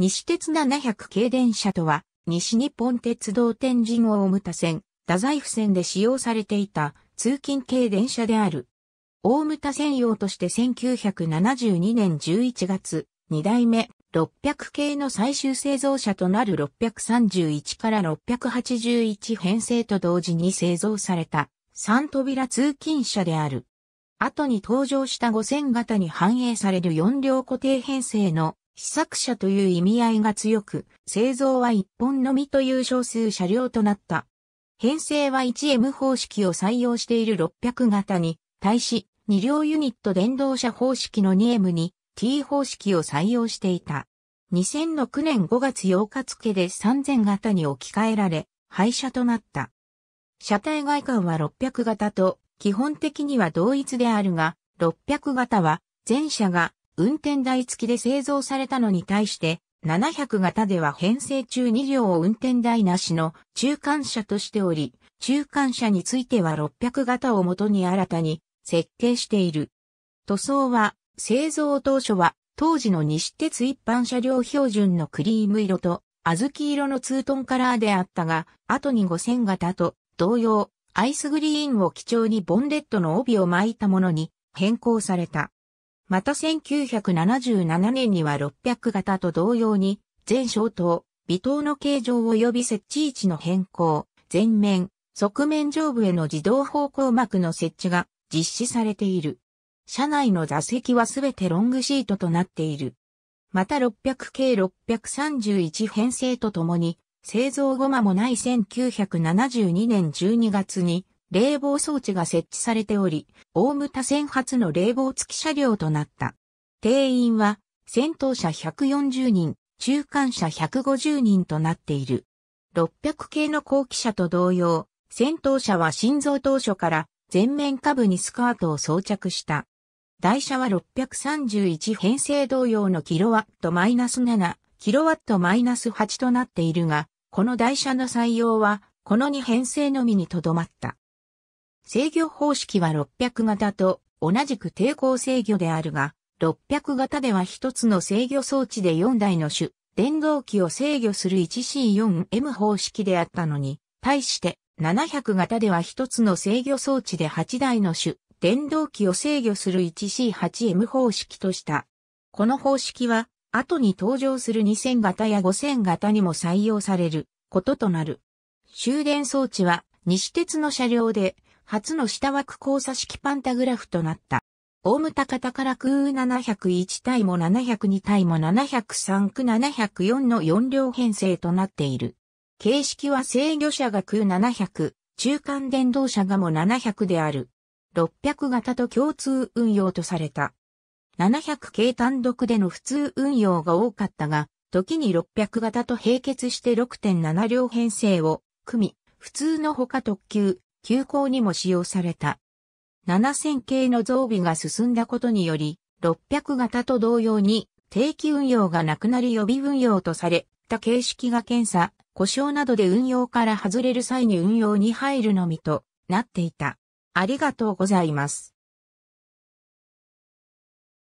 西鉄700系電車とは、西日本鉄道天神大牟田線、太宰府線で使用されていた通勤系電車である。大牟田専用として1972年11月、2代目600系の最終製造車となる631から681編成と同時に製造された3扉通勤車である。後に登場した5000型に反映される4両固定編成の試作車という意味合いが強く、製造は一本のみという少数車両となった。編成は 1M 方式を採用している600型に、対し、2両ユニット電動車方式の 2M に T 方式を採用していた。2006年5月8日付で3000型に置き換えられ、廃車となった。車体外観は600型と基本的には同一であるが、600型は前者が運転台付きで製造されたのに対して、700型では編成中2両を運転台なしの中間車としており、中間車については600型をもとに新たに設計している。塗装は、製造当初は当時の西鉄一般車両標準のクリーム色と小豆色のツートンカラーであったが、後に5000型と同様、アイスグリーンを基調にボンレットの帯を巻いたものに変更された。また1977年には600型と同様に、全小灯、微灯の形状及び設置位置の変更、前面、側面上部への自動方向膜の設置が実施されている。車内の座席はすべてロングシートとなっている。また600系631編成とともに、製造後間もない1972年12月に冷房装置が設置されており、大ム多線初の冷房付き車両となった。定員は、戦闘車140人、中間車150人となっている。600系の後期車と同様、戦闘車は心臓当初から全面下部にスカートを装着した。台車は631編成同様のキロワットマイナス7、キロワットマイナス8となっているが、この台車の採用は、この2編成のみにとどまった。制御方式は600型と同じく抵抗制御であるが、600型では一つの制御装置で4台の種、電動機を制御する 1C4M 方式であったのに、対して700型では一つの制御装置で8台の種、電動機を制御する 1C8M 方式とした。この方式は、後に登場する2000型や5000型にも採用されることとなる。終電装置は、西鉄の車両で初の下枠交差式パンタグラフとなった。大牟田型から空701対も702対も703区704の4両編成となっている。形式は制御車が空700、中間電動車がも700である。600型と共通運用とされた。700系単独での普通運用が多かったが、時に600型と並結して6.7両編成を組み、普通の他特急、急行にも使用された。7000系の増備が進んだことにより、600型と同様に定期運用がなくなり予備運用とされた形式が検査、故障などで運用から外れる際に運用に入るのみとなっていた。ありがとうございます。